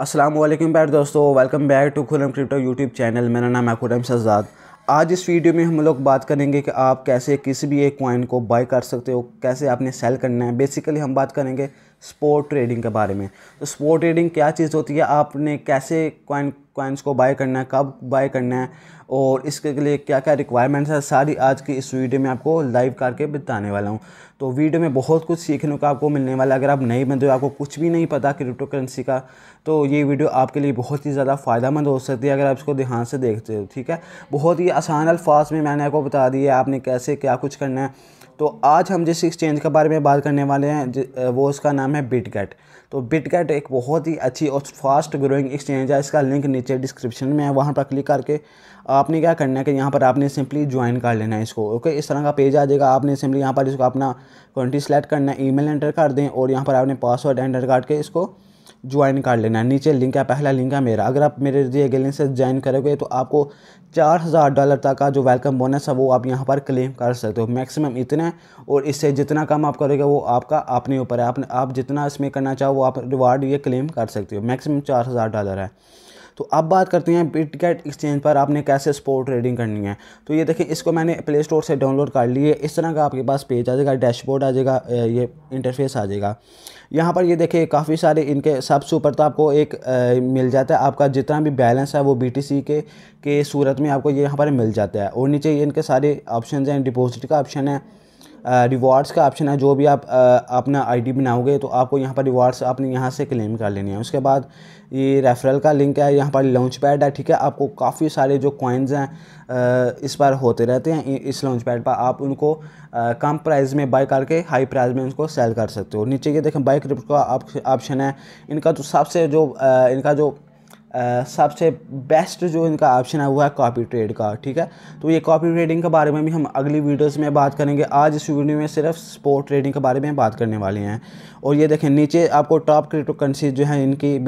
अस्सलाम वालेकुम प्यार दोस्तों वेलकम बैक टू खुलम क्रिप्टो यूट्यूब चैनल मेरा नाम है खुरम शहजाद आज इस वीडियो में हम लोग बात करेंगे कि आप कैसे किसी भी एक कॉइन को बाई कर सकते हो कैसे आपने सेल करना है बेसिकली हम बात करेंगे स्पोर्ट ट्रेडिंग के बारे में तो स्पोर्ट ट्रेडिंग क्या चीज़ होती है आपने कैसे कॉइन कॉइन्स को बाय करना है कब बाय करना है और इसके लिए क्या क्या रिक्वायरमेंट्स है सारी आज की इस वीडियो में आपको लाइव करके बताने वाला हूँ तो वीडियो में बहुत कुछ सीखने का आपको मिलने वाला है अगर आप नए बंदे हो आपको कुछ भी नहीं पता क्रिप्टो करेंसी का तो ये वीडियो आपके लिए बहुत ही ज़्यादा फ़ायदेमंद हो सकती है अगर आप इसको ध्यान से देखते हो ठीक है बहुत ही आसान अल्फाज में मैंने आपको बता दिया आपने कैसे क्या कुछ करना है तो आज हम जिस एक्सचेंज के बारे में बात करने वाले हैं वो उसका नाम है बिटगेट तो बिटगेट एक बहुत ही अच्छी और फास्ट ग्रोइंग एक्सचेंज है इसका लिंक नीचे डिस्क्रिप्शन में है वहाँ पर क्लिक करके आपने क्या करना है कि यहाँ पर आपने सिंपली ज्वाइन कर लेना है इसको ओके इस तरह का पेज आ जाएगा आपने सिंपली यहाँ पर इसको अपना कंट्री सेलेक्ट करना है ई एंटर कर दें और यहाँ पर आपने पासवर्ड एंटर करके इसको ज्वाइन कर लेना है नीचे लिंक है पहला लिंक है मेरा अगर आप मेरे दिए गए लिंक से ज्वाइन करोगे तो आपको चार हज़ार डॉलर तक का जो वेलकम बोनस है वो आप यहाँ पर क्लेम कर सकते हो मैक्सिमम इतना है और इससे जितना कम आप करोगे वो आपका अपने ऊपर है आपने आप जितना इसमें करना चाहो वो आप रिवार्ड ये क्लेम कर सकते हो मैक्सिमम चार हज़ार डॉलर है तो अब बात करते हैं बिटकेट एक्सचेंज पर आपने कैसे स्पोर्ट ट्रेडिंग करनी है तो ये देखें इसको मैंने प्ले स्टोर से डाउनलोड कर लिए इस तरह का आपके पास पेज आ जाएगा डैशबोर्ड आ जाएगा ये इंटरफेस आ जाएगा यहाँ पर ये देखिए काफ़ी सारे इनके सबस ऊपर तो आपको एक आ, मिल जाता है आपका जितना भी बैलेंस है वो बी के के सूरत में आपको ये यहाँ पर मिल जाता है और नीचे इनके सारे ऑप्शन हैं डिपोज़िट का ऑप्शन है रिवार्ड्स का ऑप्शन है जो भी आप अपना आईडी बनाओगे तो आपको यहाँ पर रिवार्ड्स आपने यहाँ से क्लेम कर लेने हैं उसके बाद ये रेफरल का लिंक है यहाँ पर लॉन्च पैड है ठीक है आपको काफ़ी सारे जो कॉइन्स हैं इस पर होते रहते हैं इस लॉन्च पैड पर आप उनको कम प्राइस में बाई करके हाई प्राइस में उनको सेल कर सकते हो नीचे ये देखें बाइक क्रिप्ट का ऑप्शन है इनका तो सबसे जो इनका जो सबसे बेस्ट जो इनका ऑप्शन है वो है कॉपी ट्रेड का ठीक है तो ये कॉपी ट्रेडिंग के बारे में भी हम अगली वीडियोस में बात करेंगे आज इस वीडियो में सिर्फ स्पोर्ट ट्रेडिंग के बारे में बात करने वाले हैं और ये देखें नीचे आपको टॉप क्रिप्टो करेंसी जो है इनकी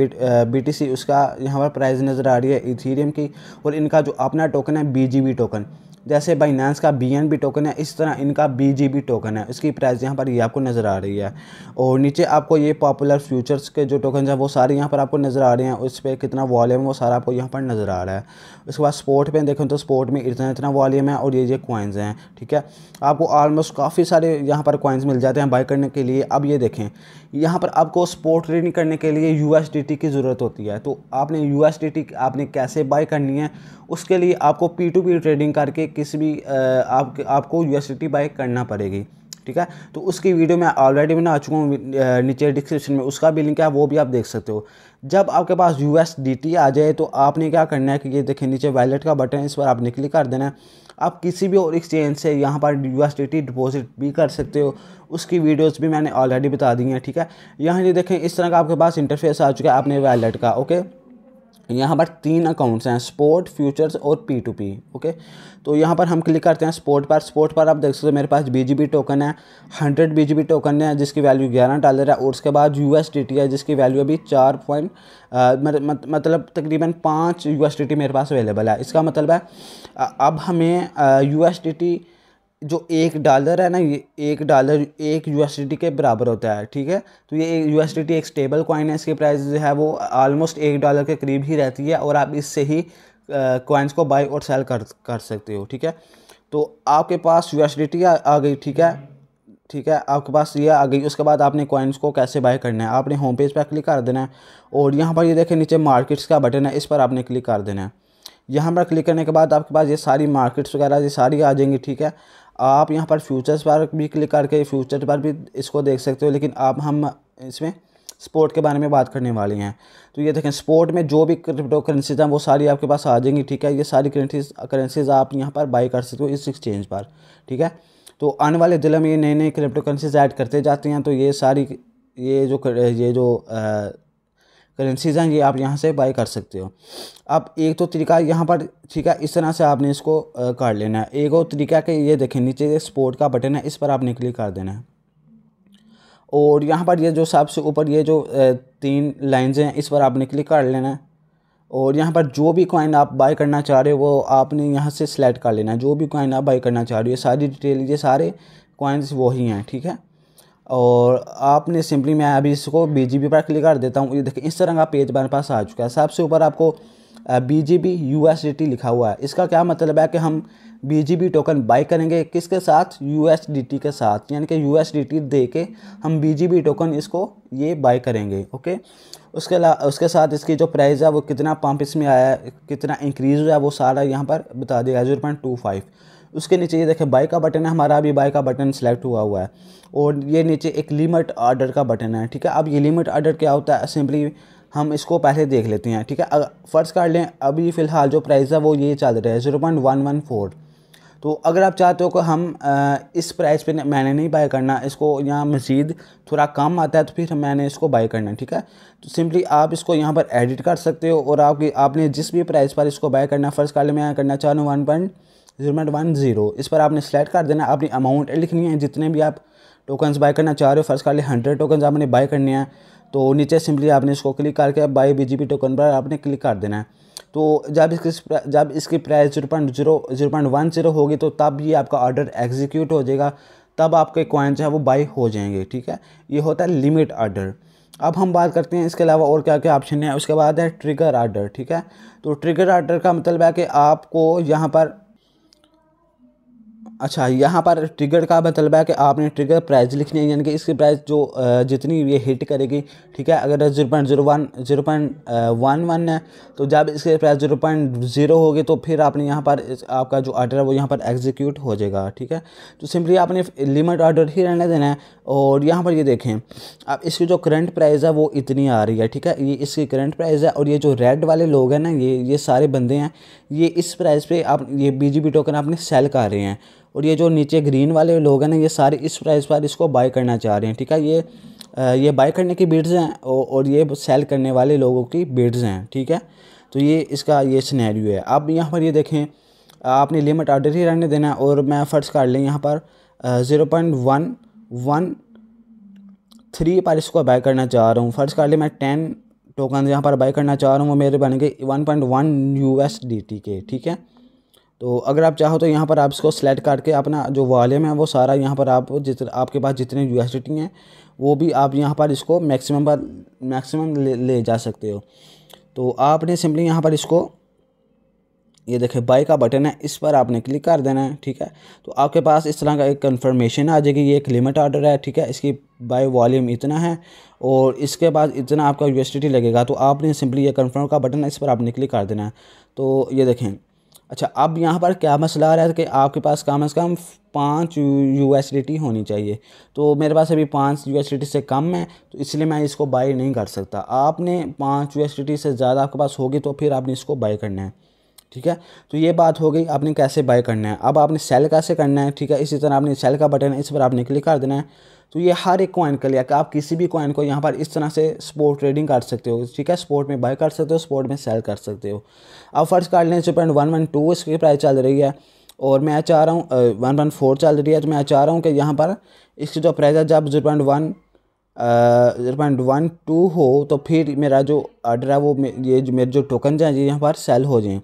बी टी उसका यहाँ पर प्राइस नज़र आ रही है इथीरियम की और इनका जो अपना टोकन है बी टोकन जैसे बाइनेंस का बी टोकन है इस तरह इनका बी टोकन है इसकी प्राइस यहाँ पर ये आपको नज़र आ रही है और नीचे आपको ये पॉपुलर फ्यूचर्स के जो टोकन हैं वो सारे यहाँ पर आपको नज़र आ रहे हैं उस पर कितना वॉल्यूम वो सारा आपको यहाँ पर नज़र आ रहा है उसके बाद स्पोर्ट पर देखें तो स्पोर्ट में इतना इतना वॉल्यूम है और ये ये कॉइन्स हैं ठीक है आपको ऑलमोस्ट काफ़ी सारे यहाँ पर कॉइन्स मिल जाते हैं बाई करने के लिए अब ये देखें यहाँ पर आपको स्पोर्ट ट्रेडिंग करने के लिए यू की ज़रूरत होती है तो आपने यू आपने कैसे बाई करनी है उसके लिए आपको पी टू पी ट्रेडिंग करके किसी भी आप आपको यूएसडीटी बाय करना पड़ेगी ठीक है तो उसकी वीडियो में ऑलरेडी मैं आ चुका हूँ नीचे डिस्क्रिप्शन में उसका भी लिंक है वो भी आप देख सकते हो जब आपके पास यू आ जाए तो आपने क्या करना है कि ये देखिए नीचे वैलेट का बटन है इस पर आपने क्लिक कर देना है आप किसी भी और एक्सचेंज से यहाँ पर यू डिपॉजिट भी कर सकते हो उसकी वीडियोज भी मैंने ऑलरेडी बता दी हैं ठीक है यहाँ ये देखें इस तरह का आपके पास इंटरफेस आ चुका है आपने वैलेट का ओके यहाँ पर तीन अकाउंट्स हैं स्पोर्ट फ्यूचर्स और पी टू पी ओके तो यहाँ पर हम क्लिक करते हैं स्पोर्ट पर स्पोर्ट पर आप देख सकते हो मेरे पास बी जी बी टोकन है hundred B G B token है जिसकी वैल्यू ग्यारह डॉलर है और उसके बाद यू एस टी है जिसकी वैल्यू अभी चार पॉइंट मतलब तकरीबन पाँच यू एस टी मेरे पास अवेलेबल है इसका मतलब है अब हमें यू एस टी जो एक डॉलर है ना ये एक डॉलर एक यू के बराबर होता है ठीक है तो ये यूएसडीटी एक स्टेबल कॉइन है इसकी प्राइस जो है वो ऑलमोस्ट एक डॉलर के करीब ही रहती है और आप इससे ही कॉइन्स को बाई और सेल कर कर सकते हो ठीक है तो आपके पास यू आ, आ गई ठीक है ठीक है आपके पास ये आ गई उसके बाद आपने कॉइन्स को कैसे बाय करना है आपने होम पेज पर क्लिक कर देना है और यहाँ पर ये देखें नीचे मार्केट्स का बटन है इस पर आपने क्लिक कर देना है यहाँ पर क्लिक करने के बाद आपके पास ये सारी मार्केट्स वगैरह ये सारी आ जाएंगी ठीक है आप यहाँ पर फ्यूचर्स पर भी क्लिक करके फ्यूचर पर भी इसको देख सकते हो लेकिन आप हम इसमें स्पोर्ट के बारे में बात करने वाली हैं तो ये देखें स्पोर्ट में जो भी क्रिप्टो करेंसीज हैं वो सारी आपके पास आ जाएंगी ठीक है ये सारी करेंसीज करेंसीज आप यहाँ पर बाई कर सकते हो इस एक्सचेंज पर ठीक है तो आने वाले दिनों में ये नई नई क्रिप्टो करेंसीज ऐड करते जाते हैं तो ये सारी ये जो ये जो आ, करेंसीज हैं ये आप यहाँ से बाई कर सकते हो अब एक तो तरीका यहाँ पर ठीक है इस तरह से आपने इसको कर लेना है एक और तरीका कि ये देखें नीचे स्पोर्ट का बटन है इस पर आपने क्लिक कर देना है और यहाँ पर ये जो सबसे ऊपर ये जो तीन लाइन्स हैं इस पर आपने क्लिक कर लेना है और यहाँ पर जो भी कॉइन आप बाय करना चाह रहे हो वो आपने यहाँ से सिलेक्ट कर लेना है जो भी कॉइन आप बाय करना चाह रहे हो ये सारी डिटेल ये सारे कॉइन्स वही हैं ठीक है और आपने सिंपली मैं अभी इसको बी पर क्लिक कर देता हूँ ये देखिए इस तरह का पेज हमारे पास आ चुका है सबसे ऊपर आपको बी डी टी लिखा हुआ है इसका क्या मतलब है कि हम बी टोकन बाई करेंगे किसके साथ टी के साथ यानी कि टी दे के हम बी टोकन इसको ये बाई करेंगे ओके उसके अलावा उसके साथ इसकी जो प्राइस है वो कितना पंप इसमें आया है कितना इंक्रीज़ हुआ है वो सारा यहाँ पर बता देगा जीरो पॉइंट टू फाइव उसके नीचे ये देखें बाई का बटन है हमारा अभी बाई का बटन सेलेक्ट हुआ हुआ है और ये नीचे एक लिमिट ऑर्डर का बटन है ठीक है अब ये लिमिट ऑर्डर क्या होता है सिंपली हम इसको पहले देख लेते हैं ठीक है अगर फ़र्ज़ कर लें अभी फ़िलहाल जो प्राइस है वो ये चल रहा है zero point one one four तो अगर आप चाहते हो कि हम इस प्राइस पे मैंने नहीं बाय करना इसको यहाँ मज़ीद थोड़ा कम आता है तो फिर मैंने इसको बाय करना ठीक है तो सिंपली आप इसको यहाँ पर एडिट कर सकते हो और आपकी आपने जिस भी प्राइस पर इसको बाय करना फ़र्ज़ कर लें मैं करना चाह रहा हूँ one point zero point one zero इस पर आपने सेलेक्ट कर देना अपनी अमाउंट लिखनी है जितने भी आप टोकन्स बाय करना चाह रहे हो फर्स्ट कर लिए हंड्रेड टोकन्स आपने बाय करने हैं तो नीचे सिंपली आपने इसको क्लिक करके बाई पी टोकन पर आपने क्लिक कर देना है तो जब इसकी जब इसकी price zero point zero zero point one zero होगी तो तब ये आपका ऑर्डर एग्जीक्यूट हो जाएगा तब आपके कॉइन जो है वो बाई हो जाएंगे ठीक है ये होता है लिमिट ऑर्डर अब हम बात करते हैं इसके अलावा और क्या क्या ऑप्शन है उसके बाद है ट्रिगर आर्डर ठीक है तो ट्रिगर आर्डर का मतलब है कि आपको यहाँ पर अच्छा यहाँ पर ट्रिगर का मतलब है कि आपने ट्रिगर प्राइस लिखनी है यानी कि इसकी प्राइस जो जितनी ये हिट करेगी ठीक है अगर zero point zero one zero point one one है तो जब इसके प्राइस जीरो पॉइंट ज़ीरो होगी तो फिर आपने यहाँ पर आपका जो आर्डर है वो यहाँ पर एग्जीक्यूट हो जाएगा ठीक है तो सिंपली आपने लिमिट ऑर्डर ही रहने देना है और यहाँ पर ये देखें अब इसकी जो करंट प्राइस है वो इतनी आ रही है ठीक है ये इसकी करंट प्राइस है और ये जो रेड वाले लोग हैं ना ये ये सारे बंदे हैं ये इस प्राइस पर आप ये बी टोकन आपने सेल कर रहे हैं और ये जो नीचे ग्रीन वाले लोग हैं ना ये सारे इस प्राइस पर इसको बाय करना चाह रहे हैं ठीक है ये ये बाय करने की बीड्स हैं और ये सेल करने वाले लोगों की बीड्स हैं ठीक है तो ये इसका ये स्नैरियो है अब यहाँ पर ये देखें आपने लिमिट ऑर्डर ही रहने देना है और मैं फ़र्ज़ काट लें यहाँ पर zero point one one three पर इसको बाय करना चाह रहा हूँ फ़र्ज़ काट लें मैं टेन टोकन यहाँ पर बाय करना चाह रहा हूँ वो मेरे बन गए one point one U S D T के ठीक है तो अगर आप चाहो तो यहाँ पर आप इसको सेलेक्ट करके अपना जो वॉल्यूम है वो सारा यहाँ पर आप जित आपके पास जितने यू हैं वो भी आप यहाँ पर इसको मैक्सिमम पर मैक्सिमम ले, ले जा सकते हो तो आपने सिंपली यहाँ पर इसको ये देखें बाई का बटन है इस पर आपने क्लिक कर देना है ठीक है तो आपके पास इस तरह का एक कन्फर्मेशन आ जाएगी ये एक लिमिट ऑर्डर है ठीक है इसकी बाई वॉल्यूम इतना है और इसके बाद इतना आपका यू लगेगा तो आपने सिंपली ये कन्फर्म का बटन है इस पर आपने क्लिक कर देना है तो ये देखें अच्छा अब यहाँ पर क्या मसला आ रहा है कि आपके पास कम से कम पाँच यू एस होनी चाहिए तो मेरे पास अभी पाँच यू एस से कम है तो इसलिए मैं इसको बाई नहीं कर सकता आपने पाँच यू एस से ज़्यादा आपके पास होगी तो फिर आपने इसको बाई करना है ठीक है तो ये बात हो गई आपने कैसे बाय करना है अब आपने सेल कैसे करना है ठीक है इसी तरह आपने सेल का बटन है इस पर आपने क्लिक कर देना है तो ये हर एक कॉइन के लिए कि आप किसी भी कॉइन को यहाँ पर इस तरह से स्पोर्ट ट्रेडिंग कर सकते हो ठीक है स्पोर्ट में बाय कर सकते हो स्पोर्ट में सेल कर सकते हो अब फर्स्ट कार्ड लें जो पॉइंट वन वन टू इसकी प्राइस चल रही है और मैं चाह रहा हूँ वन वन फोर चल रही है तो मैं चाह रहा हूँ कि यहाँ पर इसकी जो प्राइस है जब zero point one zero point one two हो तो फिर मेरा जो आर्डर है वो ये मेरे जो टोकन हैं ये यहाँ पर सेल हो जाएँ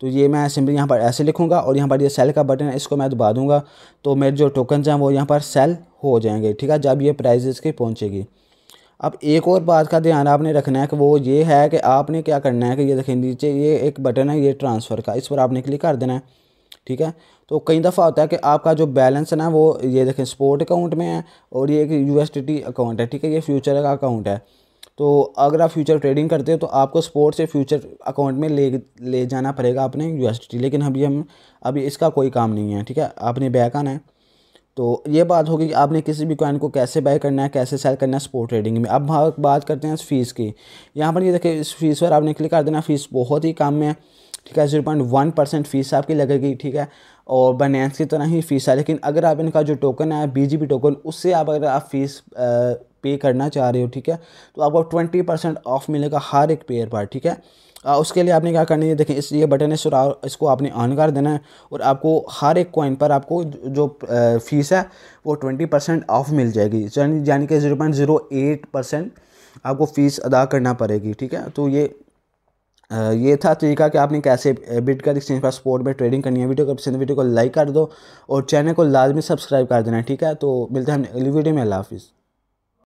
तो ये मैं सिंपली यहाँ पर ऐसे लिखूँगा और यहाँ पर ये सेल का बटन है इसको मैं दबा दूँगा तो मेरे जो टोकन्स हैं वो यहाँ पर सेल हो जाएंगे ठीक है जब ये प्राइजेस की पहुँचेगी अब एक और बात का ध्यान आपने रखना है कि वो ये है कि आपने क्या करना है कि ये देखें नीचे ये एक बटन है ये ट्रांसफ़र का इस पर आपने क्लिक कर देना है ठीक है तो कई दफ़ा होता है कि आपका जो बैलेंस है ना वो ये देखें स्पोर्ट अकाउंट में है और ये एक यू अकाउंट है ठीक है ये फ्यूचर का अकाउंट है तो अगर आप फ्यूचर ट्रेडिंग करते हो तो आपको स्पोर्ट से फ्यूचर अकाउंट में ले ले जाना पड़ेगा आपने यू लेकिन अभी हम अभी इसका कोई काम नहीं है ठीक है आपने बैक आना है तो ये बात होगी कि आपने किसी भी कॉइन को कैसे बाय करना है कैसे सेल करना है स्पोर्ट ट्रेडिंग में अब बात करते हैं इस फीस की यहाँ पर ये देखिए इस फीस पर आपने क्लिक कर देना फीस बहुत ही कम है ठीक है zero point one percent fees आपकी लगेगी ठीक है और बाइनेंस की तरह ही फीस है लेकिन अगर आप इनका जो टोकन है बी जी टोकन उससे आप अगर आप फीस पे करना चाह रहे हो ठीक है तो आपको ट्वेंटी परसेंट ऑफ मिलेगा हर एक पेयर पर ठीक है आ, उसके लिए आपने क्या करना है देखें इस ये बटन है सुरा इसको आपने ऑन कर देना है और आपको हर एक कॉइन पर आपको जो फीस है वो ट्वेंटी परसेंट ऑफ मिल जाएगी यानी कि zero point zero eight percent आपको फ़ीस अदा करना पड़ेगी ठीक है तो ये आ, ये था तरीका कि आपने कैसे बिट कर एक्सचेंज पर स्पोर्ट में ट्रेडिंग करनी है वीडियो को पसंद वीडियो को लाइक कर दो और चैनल को लाजमी सब्सक्राइब कर देना ठीक है तो मिलते हैं अगली वीडियो में अल्लाह हाफिज़